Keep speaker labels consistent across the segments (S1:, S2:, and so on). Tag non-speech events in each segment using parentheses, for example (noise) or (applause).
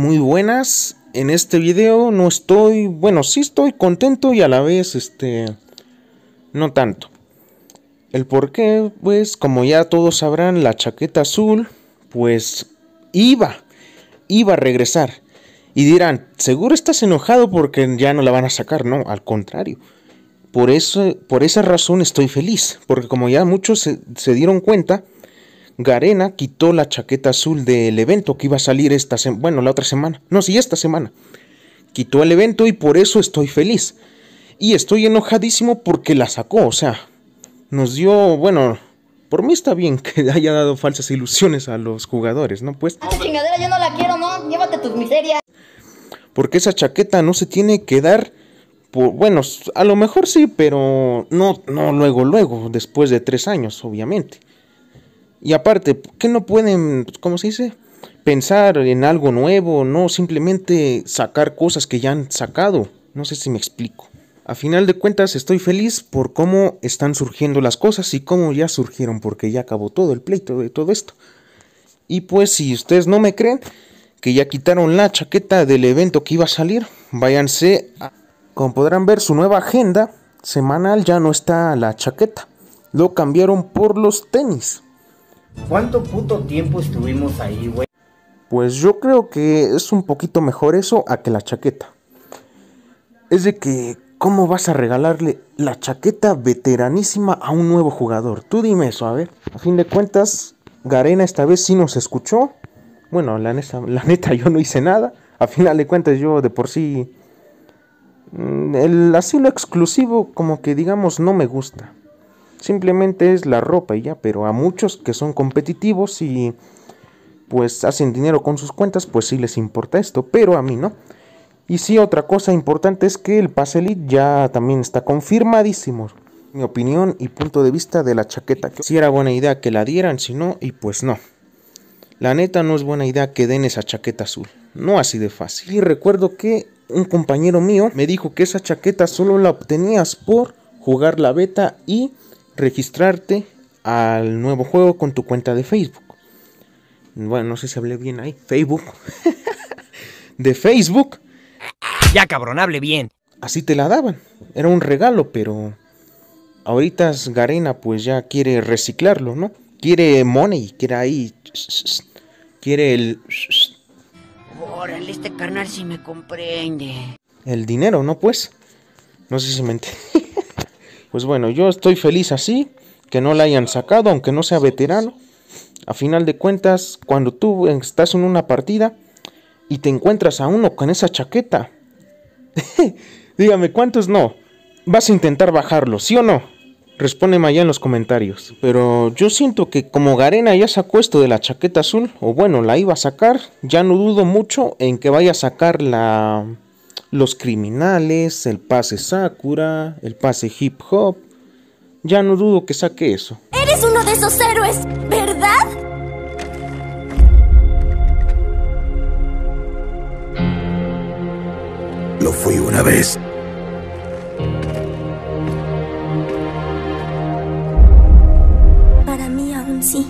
S1: Muy buenas, en este video no estoy, bueno, sí estoy contento y a la vez, este, no tanto. El por qué, pues, como ya todos sabrán, la chaqueta azul, pues, iba, iba a regresar. Y dirán, seguro estás enojado porque ya no la van a sacar, no, al contrario. Por, eso, por esa razón estoy feliz, porque como ya muchos se, se dieron cuenta, Garena quitó la chaqueta azul del evento que iba a salir esta semana, bueno, la otra semana, no, sí, esta semana. Quitó el evento y por eso estoy feliz. Y estoy enojadísimo porque la sacó, o sea, nos dio, bueno, por mí está bien (laughs) que haya dado falsas ilusiones a los jugadores, ¿no? Pues... Ah, chingadera yo no la quiero, ¿no? Llévate tus miserias. Porque esa chaqueta no se tiene que dar por bueno, a lo mejor sí, pero no, no luego, luego, después de tres años, obviamente. Y aparte, ¿por qué no pueden, pues, cómo se dice? Pensar en algo nuevo, no simplemente sacar cosas que ya han sacado. No sé si me explico. A final de cuentas estoy feliz por cómo están surgiendo las cosas y cómo ya surgieron porque ya acabó todo el pleito de todo esto. Y pues si ustedes no me creen que ya quitaron la chaqueta del evento que iba a salir, váyanse Como podrán ver su nueva agenda semanal ya no está la chaqueta. Lo cambiaron por los tenis. ¿Cuánto puto tiempo estuvimos ahí, güey? Pues yo creo que es un poquito mejor eso a que la chaqueta. Es de que, ¿cómo vas a regalarle la chaqueta veteranísima a un nuevo jugador? Tú dime eso, a ver. A fin de cuentas, Garena esta vez sí nos escuchó. Bueno, la neta, la neta yo no hice nada. A final de cuentas yo de por sí... Mm, el asilo exclusivo como que digamos no me gusta. Simplemente es la ropa y ya, pero a muchos que son competitivos y pues hacen dinero con sus cuentas, pues sí les importa esto, pero a mí no. Y sí, otra cosa importante es que el pase ya también está confirmadísimo. Mi opinión y punto de vista de la chaqueta. Si era buena idea que la dieran, si no, y pues no. La neta no es buena idea que den esa chaqueta azul. No así de fácil. Y recuerdo que un compañero mío me dijo que esa chaqueta solo la obtenías por jugar la beta y registrarte al nuevo juego con tu cuenta de Facebook. Bueno, no sé si hablé bien ahí. Facebook. (laughs) de Facebook. Ya cabrón, hable bien. Así te la daban. Era un regalo, pero ahorita Garena pues ya quiere reciclarlo, ¿no? Quiere money, quiere ahí... Quiere el... Órale, este carnal si me comprende. El dinero, ¿no? Pues... No sé si me entiendes. (laughs) Pues bueno, yo estoy feliz así, que no la hayan sacado, aunque no sea veterano. A final de cuentas, cuando tú estás en una partida y te encuentras a uno con esa chaqueta, (laughs) dígame, ¿cuántos no? Vas a intentar bajarlo, ¿sí o no? Respóndeme allá en los comentarios. Pero yo siento que como Garena ya sacó esto de la chaqueta azul, o bueno, la iba a sacar, ya no dudo mucho en que vaya a sacar la los criminales, el pase Sakura, el pase hip hop. Ya no dudo que saque eso. Eres uno de esos héroes, ¿verdad? Lo fui una vez. Para mí aún sí.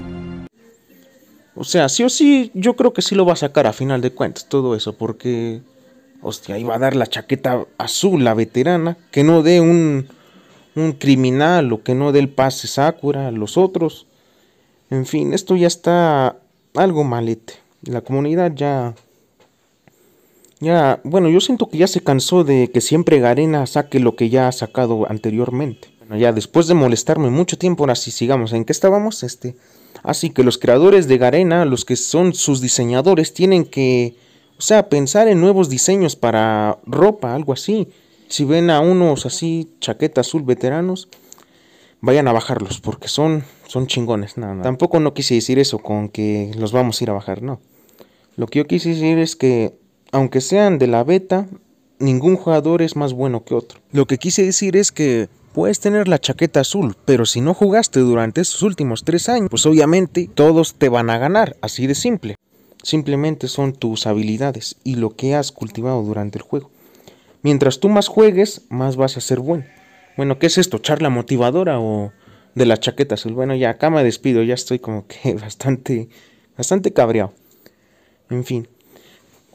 S1: O sea, sí o sí, yo creo que sí lo va a sacar a final de cuentas todo eso, porque Hostia, iba a dar la chaqueta azul, la veterana, que no dé un, un criminal o que no dé el pase Sakura a los otros. En fin, esto ya está algo malete. La comunidad ya... Ya, bueno, yo siento que ya se cansó de que siempre Garena saque lo que ya ha sacado anteriormente. Bueno, ya después de molestarme mucho tiempo, ahora sí sigamos. ¿En qué estábamos? Este... Así que los creadores de Garena, los que son sus diseñadores, tienen que o sea, pensar en nuevos diseños para ropa, algo así. Si ven a unos así, chaqueta azul veteranos, vayan a bajarlos porque son, son chingones. Tampoco no quise decir eso con que los vamos a ir a bajar, no. Lo que yo quise decir es que, aunque sean de la beta, ningún jugador es más bueno que otro. Lo que quise decir es que puedes tener la chaqueta azul, pero si no jugaste durante esos últimos tres años, pues obviamente todos te van a ganar, así de simple simplemente son tus habilidades y lo que has cultivado durante el juego. Mientras tú más juegues, más vas a ser bueno. Bueno, ¿qué es esto? ¿Charla motivadora o de la chaqueta azul? Bueno, ya acá me despido, ya estoy como que (laughs) bastante, bastante cabreado. En fin,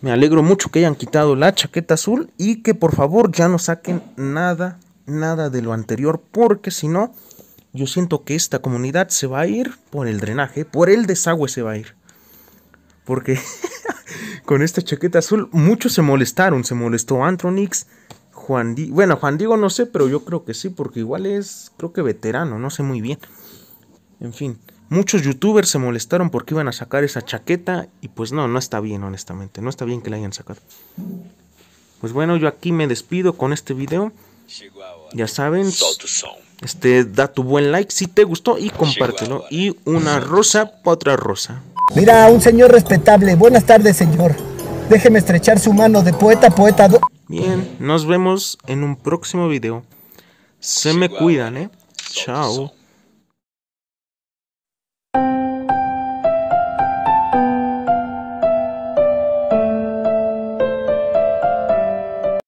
S1: me alegro mucho que hayan quitado la chaqueta azul y que por favor ya no saquen nada, nada de lo anterior, porque si no, yo siento que esta comunidad se va a ir por el drenaje, por el desagüe se va a ir. Porque (laughs) con esta chaqueta azul muchos se molestaron. Se molestó Antronix, Juan Diego. Bueno, Juan Diego no sé, pero yo creo que sí, porque igual es, creo que veterano, no sé muy bien. En fin, muchos youtubers se molestaron porque iban a sacar esa chaqueta y pues no, no está bien, honestamente. No está bien que la hayan sacado. Pues bueno, yo aquí me despido con este video. Ya saben, este, da tu buen like si te gustó y compártelo. Y una rosa para otra rosa. Mira, un señor respetable. Buenas tardes, señor. Déjeme estrechar su mano de poeta, poeta. Bien, nos vemos en un próximo video. Se me cuidan, ¿eh? Chao.